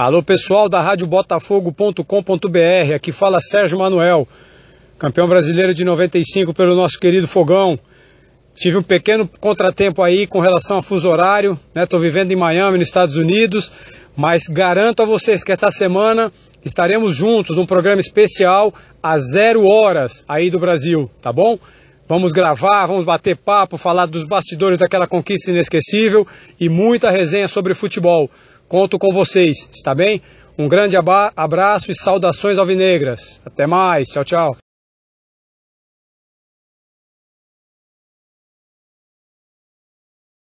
Alô pessoal da Rádio Botafogo.com.br, aqui fala Sérgio Manuel, campeão brasileiro de 95 pelo nosso querido Fogão. Tive um pequeno contratempo aí com relação a fuso horário, né? Tô vivendo em Miami, nos Estados Unidos, mas garanto a vocês que esta semana estaremos juntos num programa especial a zero horas aí do Brasil, tá bom? Vamos gravar, vamos bater papo, falar dos bastidores daquela conquista inesquecível e muita resenha sobre futebol. Conto com vocês, está bem? Um grande abraço e saudações alvinegras. Até mais, tchau, tchau.